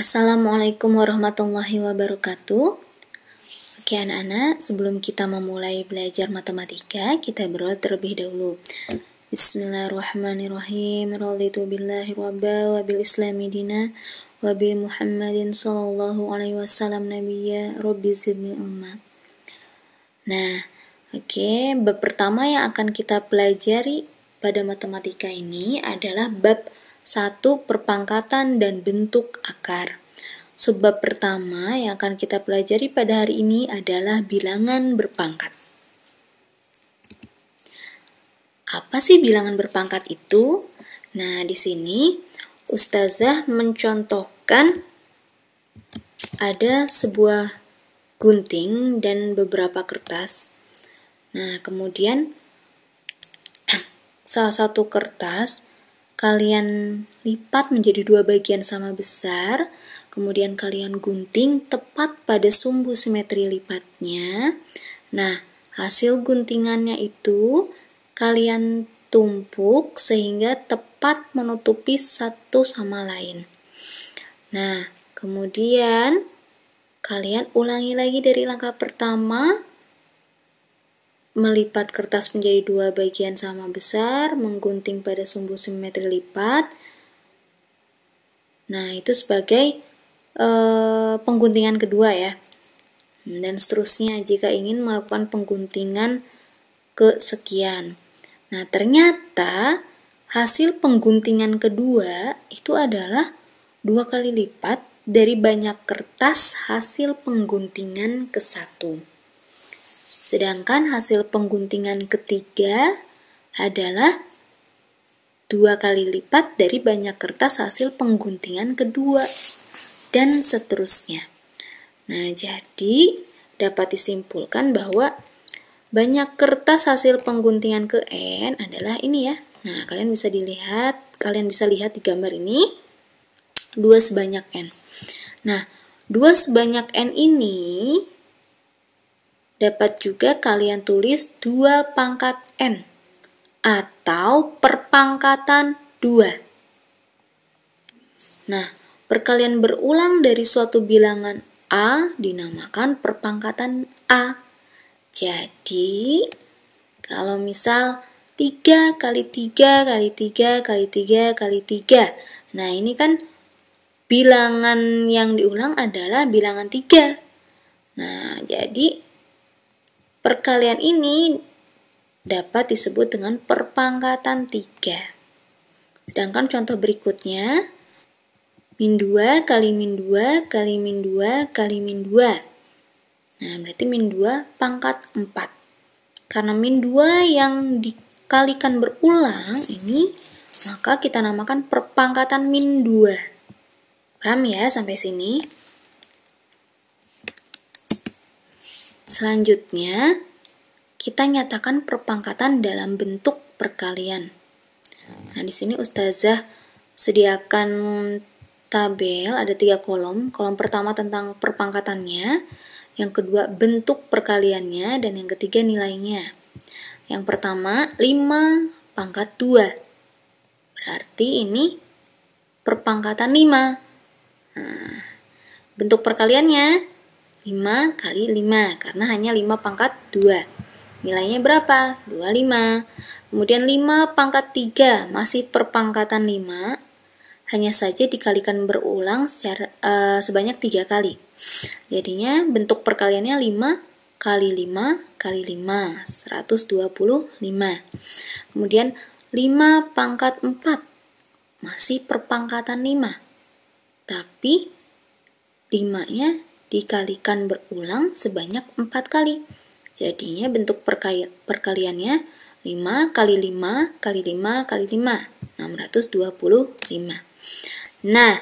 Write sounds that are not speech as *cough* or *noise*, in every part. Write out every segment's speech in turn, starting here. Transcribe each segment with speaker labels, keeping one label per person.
Speaker 1: Assalamualaikum warahmatullahi wabarakatuh. Oke anak-anak, sebelum kita memulai belajar matematika, kita berdoa terlebih dahulu. Bismillahirrahmanirrahim. Raditu billahi rabba wa islami dina wa Muhammadin sallallahu alaihi wasallam nabiyya rabbi zidni umma. Nah, oke, bab pertama yang akan kita pelajari pada matematika ini adalah bab satu perpangkatan dan bentuk akar. Sebab pertama yang akan kita pelajari pada hari ini adalah bilangan berpangkat. Apa sih bilangan berpangkat itu? Nah, di sini ustazah mencontohkan ada sebuah gunting dan beberapa kertas. Nah, kemudian *clears throat* salah satu kertas Kalian lipat menjadi dua bagian sama besar, kemudian kalian gunting tepat pada sumbu simetri lipatnya. Nah, hasil guntingannya itu kalian tumpuk sehingga tepat menutupi satu sama lain. Nah, kemudian kalian ulangi lagi dari langkah pertama melipat kertas menjadi dua bagian sama besar, menggunting pada sumbu simetri lipat. Nah, itu sebagai e, pengguntingan kedua ya. Dan seterusnya jika ingin melakukan pengguntingan kesekian. Nah, ternyata hasil pengguntingan kedua itu adalah dua kali lipat dari banyak kertas hasil pengguntingan ke satu. Sedangkan hasil pengguntingan ketiga adalah dua kali lipat dari banyak kertas hasil pengguntingan kedua dan seterusnya. Nah, jadi dapat disimpulkan bahwa banyak kertas hasil pengguntingan ke N adalah ini ya. Nah, kalian bisa dilihat, kalian bisa lihat di gambar ini dua sebanyak N. Nah, dua sebanyak N ini Dapat juga kalian tulis 2 pangkat N atau perpangkatan 2. Nah, perkalian berulang dari suatu bilangan A dinamakan perpangkatan A. Jadi, kalau misal 3 kali 3 kali 3 kali 3 kali 3. Nah, ini kan bilangan yang diulang adalah bilangan 3. Nah, jadi Perkalian ini dapat disebut dengan perpangkatan 3. Sedangkan contoh berikutnya, min 2 kali min 2 kali min 2 kali min 2. Nah, berarti min 2 pangkat 4. Karena min 2 yang dikalikan berulang ini, maka kita namakan perpangkatan min 2. Paham ya sampai sini? Selanjutnya, kita nyatakan perpangkatan dalam bentuk perkalian. Nah, di sini Ustazah sediakan tabel, ada tiga kolom. Kolom pertama tentang perpangkatannya, yang kedua bentuk perkaliannya, dan yang ketiga nilainya. Yang pertama, 5 pangkat 2. Berarti ini perpangkatan 5. Nah, bentuk perkaliannya 5 kali 5 karena hanya 5 pangkat 2 nilainya berapa? 25 kemudian 5 pangkat 3 masih perpangkatan 5 hanya saja dikalikan berulang secara, uh, sebanyak 3 kali jadinya bentuk perkaliannya 5 kali 5 kali 5 125 kemudian 5 pangkat 4 masih perpangkatan 5 tapi 5 nya dikalikan berulang sebanyak 4 kali. Jadinya bentuk perkaliannya 5 kali 5 kali 5 kali 5, 625. Nah,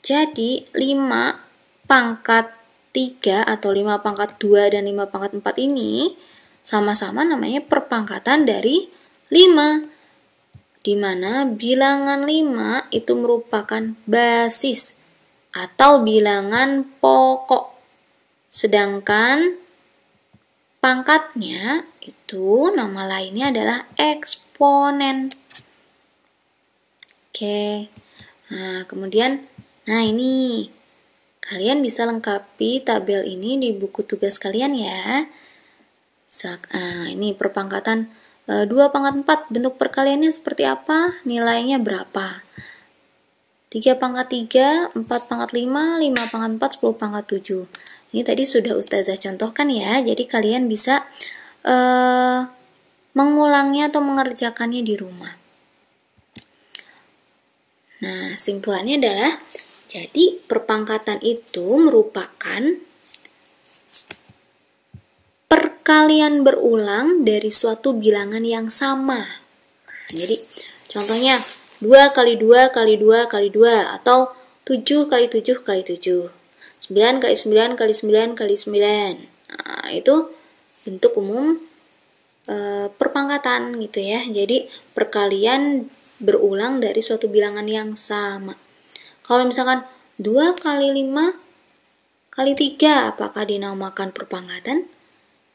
Speaker 1: jadi 5 pangkat 3 atau 5 pangkat 2 dan 5 pangkat 4 ini sama-sama namanya perpangkatan dari 5 di mana bilangan 5 itu merupakan basis atau bilangan pokok. Sedangkan pangkatnya itu nama lainnya adalah eksponen. Oke. Nah, kemudian nah ini kalian bisa lengkapi tabel ini di buku tugas kalian ya. Nah, ini perpangkatan 2 eh, pangkat 4 bentuk perkaliannya seperti apa, nilainya berapa. 3 pangkat 3, 4 pangkat 5, 5 pangkat 4, 10 pangkat 7. Ini tadi sudah Ustazah contohkan ya, jadi kalian bisa uh, eh, mengulangnya atau mengerjakannya di rumah. Nah, simpulannya adalah jadi perpangkatan itu merupakan perkalian berulang dari suatu bilangan yang sama. Nah, jadi contohnya 2 kali 2 kali 2 kali 2 atau 7 kali 7 kali 7. 9 kali 9 kali 9 kali 9. Nah, itu bentuk umum e, perpangkatan gitu ya. Jadi perkalian berulang dari suatu bilangan yang sama. Kalau misalkan 2 kali 5 kali 3 apakah dinamakan perpangkatan?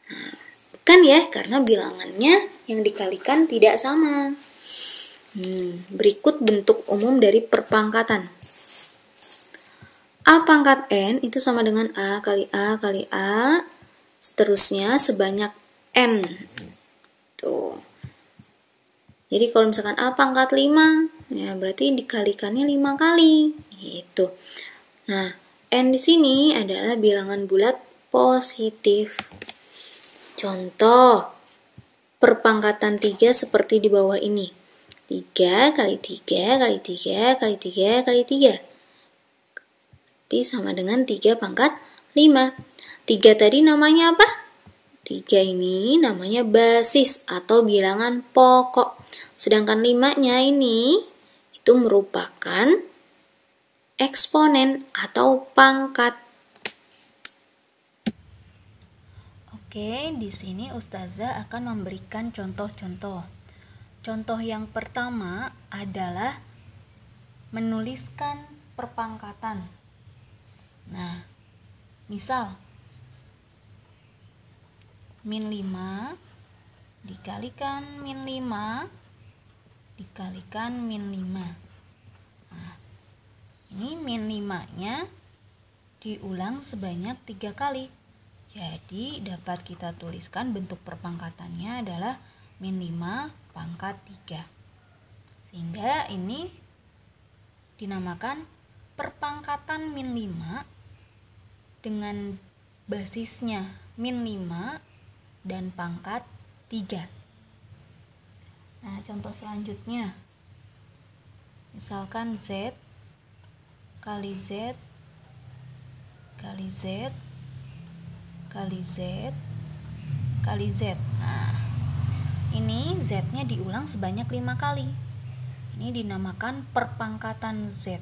Speaker 1: Nah, bukan ya, karena bilangannya yang dikalikan tidak sama. Hmm, berikut bentuk umum dari perpangkatan. A pangkat N itu sama dengan A kali A kali A, seterusnya sebanyak N. Tuh. Jadi kalau misalkan A pangkat 5, ya berarti dikalikannya 5 kali. Gitu. Nah, N di sini adalah bilangan bulat positif. Contoh, perpangkatan 3 seperti di bawah ini. 3 kali 3 kali 3 kali 3 kali 3. Berarti sama dengan 3 pangkat 5. 3 tadi namanya apa? 3 ini namanya basis atau bilangan pokok. Sedangkan 5-nya ini itu merupakan eksponen atau pangkat. Oke, di sini ustazah akan memberikan contoh-contoh. Contoh yang pertama adalah menuliskan perpangkatan. Nah, misal min lima dikalikan min lima dikalikan min lima. nah, ini min 5 nya diulang sebanyak tiga kali jadi dapat kita tuliskan bentuk perpangkatannya adalah min lima pangkat 3. Sehingga ini dinamakan perpangkatan min 5 dengan basisnya min 5 dan pangkat 3. Nah, contoh selanjutnya. Misalkan Z kali Z kali Z kali Z kali Z. Nah, ini Z-nya diulang sebanyak lima kali. Ini dinamakan perpangkatan Z.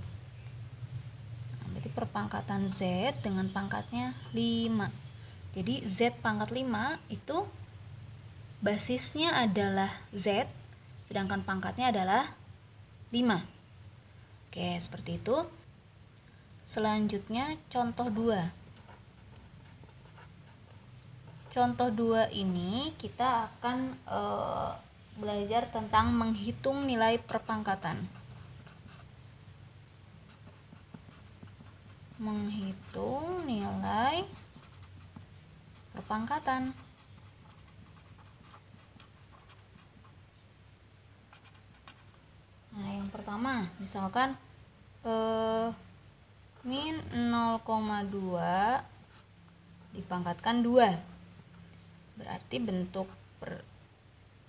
Speaker 1: Nah, berarti perpangkatan Z dengan pangkatnya 5. Jadi Z pangkat 5 itu basisnya adalah Z, sedangkan pangkatnya adalah 5. Oke, seperti itu. Selanjutnya contoh 2 contoh dua ini kita akan e, belajar tentang menghitung nilai perpangkatan menghitung nilai perpangkatan nah yang pertama misalkan eh, min 0,2 dipangkatkan 2 berarti bentuk per,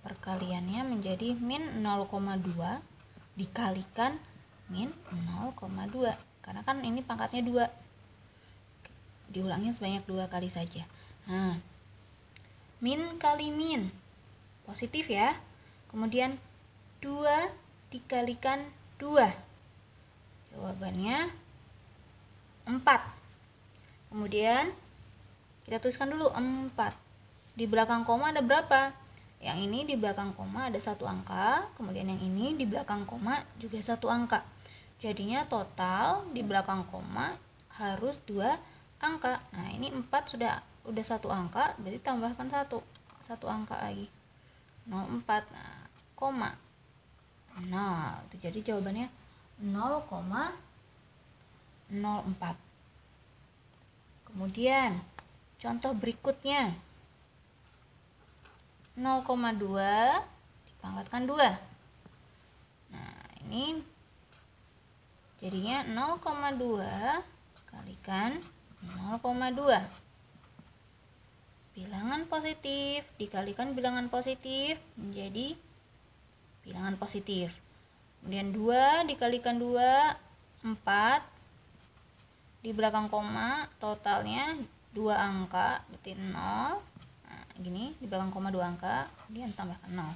Speaker 1: perkaliannya menjadi min 0,2 dikalikan min 0,2 karena kan ini pangkatnya 2 diulangnya sebanyak dua kali saja nah, min kali min positif ya kemudian 2 dikalikan 2 jawabannya 4 kemudian kita tuliskan dulu 4 di belakang koma ada berapa? Yang ini di belakang koma ada satu angka, kemudian yang ini di belakang koma juga satu angka. Jadinya total di belakang koma harus dua angka. Nah, ini empat sudah udah satu angka, berarti tambahkan satu. Satu angka lagi. 04. Nah, koma. Nah, Itu jadi jawabannya 0,04. Kemudian contoh berikutnya. 0,2 dipangkatkan 2 nah ini jadinya 0,2 kalikan 0,2 bilangan positif dikalikan bilangan positif menjadi bilangan positif kemudian 2 dikalikan 2 4 di belakang koma totalnya dua angka berarti 0 gini di belakang koma dua angka kemudian tambahkan 0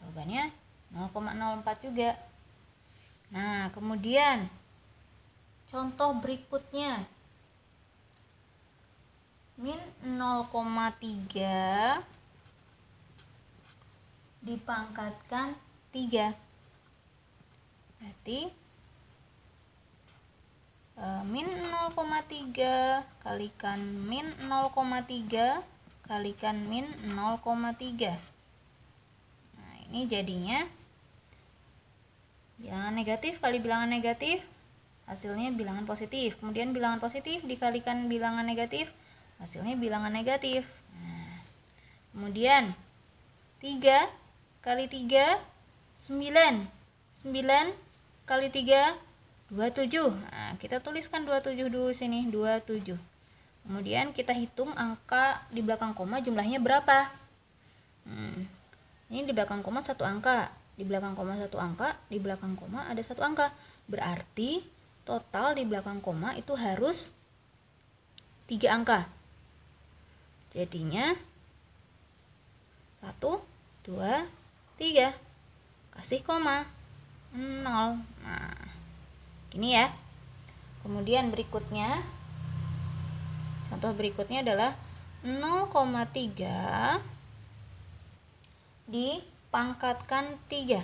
Speaker 1: jawabannya 0,04 juga nah kemudian contoh berikutnya min 0,3 dipangkatkan 3 berarti eh, min 0,3 kalikan min 0,3 kalikan min 0,3 nah ini jadinya bilangan negatif kali bilangan negatif hasilnya bilangan positif kemudian bilangan positif dikalikan bilangan negatif hasilnya bilangan negatif nah, kemudian 3 kali 3 9 9 kali 3 27 nah kita tuliskan 27 dulu sini 27 Kemudian kita hitung angka di belakang koma jumlahnya berapa. Hmm. Ini di belakang koma satu angka, di belakang koma satu angka, di belakang koma ada satu angka. Berarti total di belakang koma itu harus tiga angka. Jadinya satu, dua, tiga. Kasih koma nol. Nah, gini ya. Kemudian berikutnya Contoh berikutnya adalah 0,3 dipangkatkan 3.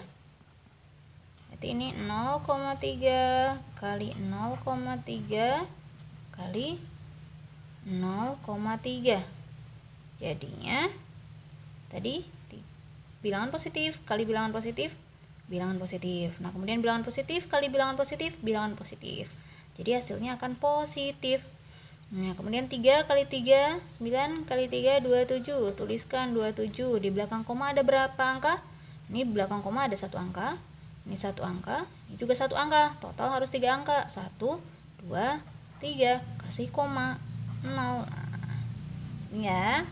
Speaker 1: Berarti ini 0,3 kali 0,3 kali 0,3. Jadinya tadi bilangan positif kali bilangan positif bilangan positif. Nah, kemudian bilangan positif kali bilangan positif bilangan positif. Jadi hasilnya akan positif. Nah, kemudian 3 kali 3, 9 kali 3, 27. Tuliskan 27. Di belakang koma ada berapa angka? Ini belakang koma ada satu angka. Ini satu angka. Ini juga satu angka. Total harus tiga angka. 1, 2, 3. Kasih koma. 0. Nah, ya.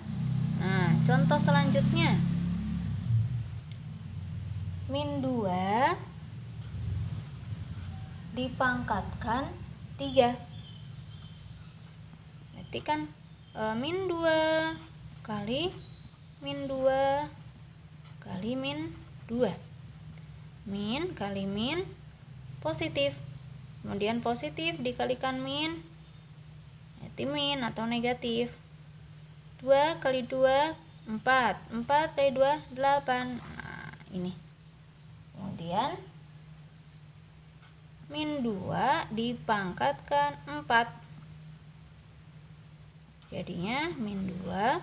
Speaker 1: Nah, contoh selanjutnya. Min 2 dipangkatkan 3 berarti kan e, min 2 kali min 2 kali min 2 min kali min positif kemudian positif dikalikan min berarti min atau negatif 2 kali 2 4 4 kali 2 8 nah ini kemudian min 2 dipangkatkan 4 Jadinya min 2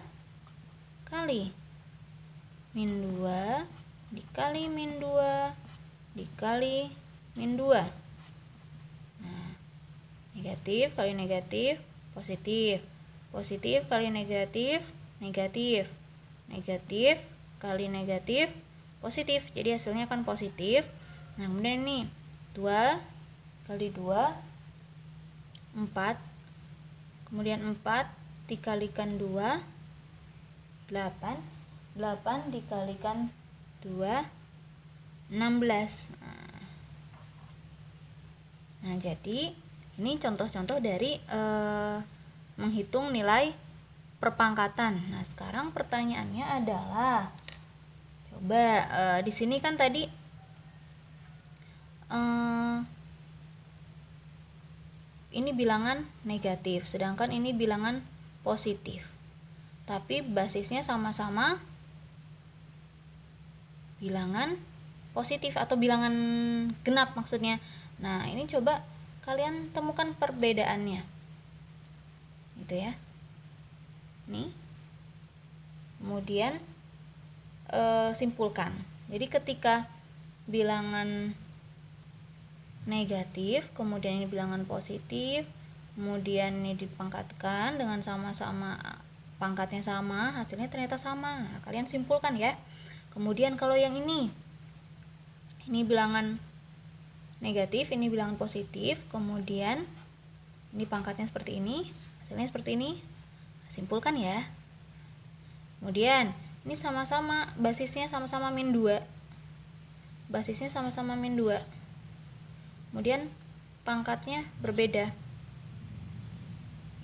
Speaker 1: kali min 2 dikali min 2 dikali min 2. Nah, negatif kali negatif positif. Positif kali negatif negatif. Negatif kali negatif positif. Jadi hasilnya kan positif. Nah, kemudian ini 2 kali 2 4 kemudian 4 dikalikan 2 8 8 dikalikan 2 16 nah, nah jadi ini contoh-contoh dari eh, menghitung nilai perpangkatan nah sekarang pertanyaannya adalah coba eh, di sini kan tadi eh, ini bilangan negatif, sedangkan ini bilangan positif. Tapi basisnya sama-sama bilangan positif atau bilangan genap maksudnya. Nah, ini coba kalian temukan perbedaannya. Gitu ya. Nih. Kemudian e, simpulkan. Jadi ketika bilangan negatif, kemudian ini bilangan positif, kemudian ini dipangkatkan dengan sama-sama pangkatnya sama hasilnya ternyata sama nah, kalian simpulkan ya kemudian kalau yang ini ini bilangan negatif ini bilangan positif kemudian ini pangkatnya seperti ini hasilnya seperti ini simpulkan ya kemudian ini sama-sama basisnya sama-sama min 2 basisnya sama-sama min 2 kemudian pangkatnya berbeda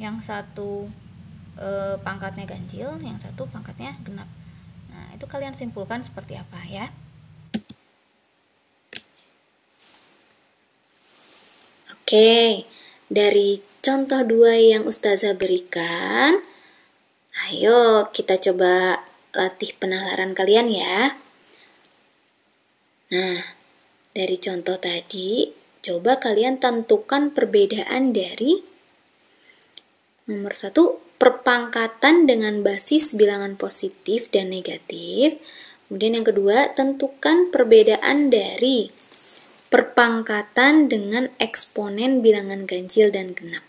Speaker 1: yang satu e, pangkatnya ganjil, yang satu pangkatnya genap. Nah, itu kalian simpulkan seperti apa ya. Oke, dari contoh dua yang Ustazah berikan, ayo kita coba latih penalaran kalian ya. Nah, dari contoh tadi, coba kalian tentukan perbedaan dari Nomor satu, perpangkatan dengan basis bilangan positif dan negatif. Kemudian yang kedua, tentukan perbedaan dari perpangkatan dengan eksponen bilangan ganjil dan genap.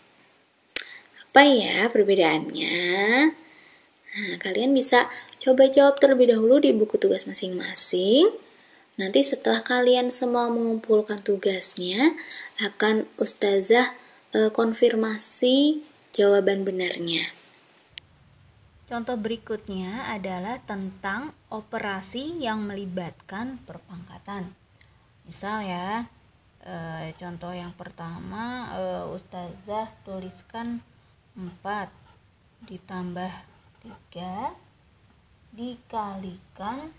Speaker 1: Apa ya perbedaannya? Nah, kalian bisa coba jawab terlebih dahulu di buku tugas masing-masing. Nanti setelah kalian semua mengumpulkan tugasnya, akan ustazah eh, konfirmasi jawaban benarnya. Contoh berikutnya adalah tentang operasi yang melibatkan perpangkatan. Misal ya, e, contoh yang pertama e, ustazah tuliskan 4 ditambah 3 dikalikan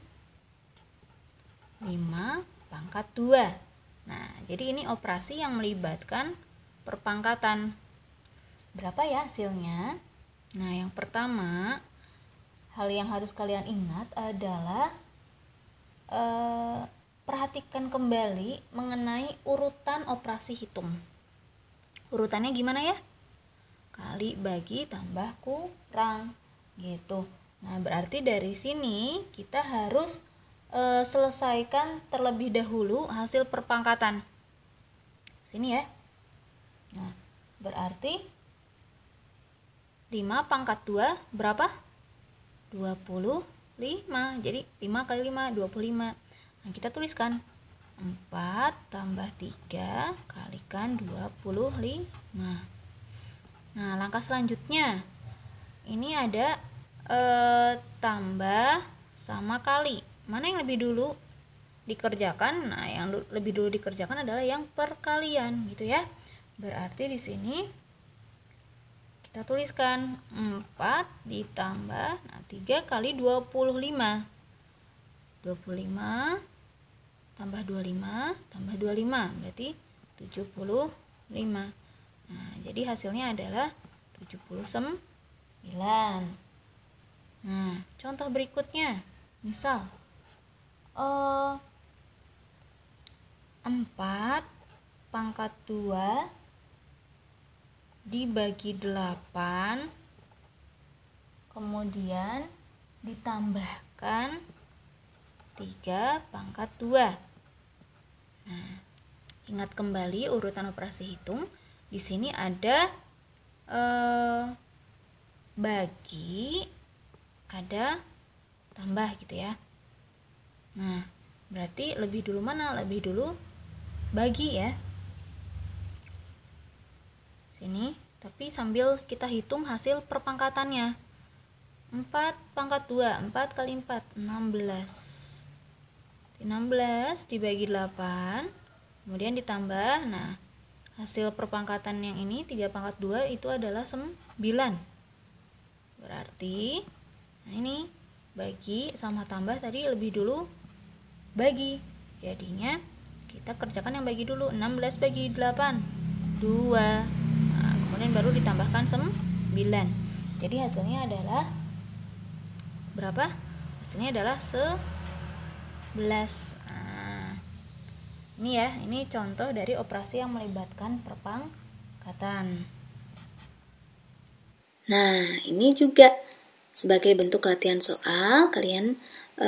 Speaker 1: 5 pangkat 2. Nah, jadi ini operasi yang melibatkan perpangkatan Berapa ya hasilnya? Nah, yang pertama, hal yang harus kalian ingat adalah eh, perhatikan kembali mengenai urutan operasi hitung. Urutannya gimana ya? Kali bagi tambah kurang gitu. Nah, berarti dari sini kita harus e, selesaikan terlebih dahulu hasil perpangkatan. Sini ya. Nah, berarti 5 pangkat 2 berapa? 25. Jadi 5 kali 5, 25. Nah, kita tuliskan 4 tambah 3 kalikan 25. Nah, langkah selanjutnya ini ada eh, tambah sama kali. Mana yang lebih dulu dikerjakan? Nah, yang lebih dulu dikerjakan adalah yang perkalian gitu ya. Berarti di sini kita tuliskan 4 ditambah nah, 3 kali 25 25 tambah 25 tambah 25 berarti 75 nah jadi hasilnya adalah 79 nah contoh berikutnya misal eh, 4 pangkat 2 dibagi 8 kemudian ditambahkan 3 pangkat 2 nah ingat kembali urutan operasi hitung di sini ada eh, bagi ada tambah gitu ya nah berarti lebih dulu mana lebih dulu bagi ya ini tapi sambil kita hitung hasil perpangkatannya. 4 pangkat 2, 4 kali 4, 16. 16 dibagi 8, kemudian ditambah, nah hasil perpangkatan yang ini 3 pangkat 2 itu adalah 9. Berarti, nah ini bagi sama tambah tadi lebih dulu bagi. Jadinya kita kerjakan yang bagi dulu 16 bagi 8 2 kemudian baru ditambahkan 9 jadi hasilnya adalah berapa? hasilnya adalah 11 nah, ini ya, ini contoh dari operasi yang melibatkan perpangkatan nah ini juga sebagai bentuk latihan soal kalian e,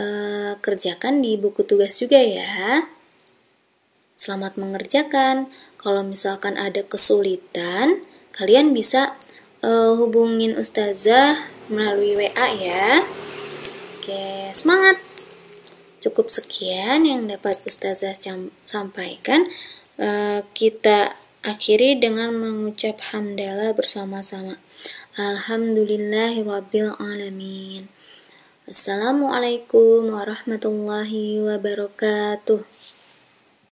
Speaker 1: kerjakan di buku tugas juga ya selamat mengerjakan kalau misalkan ada kesulitan kalian bisa uh, hubungin ustazah melalui WA ya. Oke, semangat. Cukup sekian yang dapat ustazah sampaikan. Uh, kita akhiri dengan mengucap hamdalah bersama-sama. alamin. Assalamualaikum warahmatullahi wabarakatuh.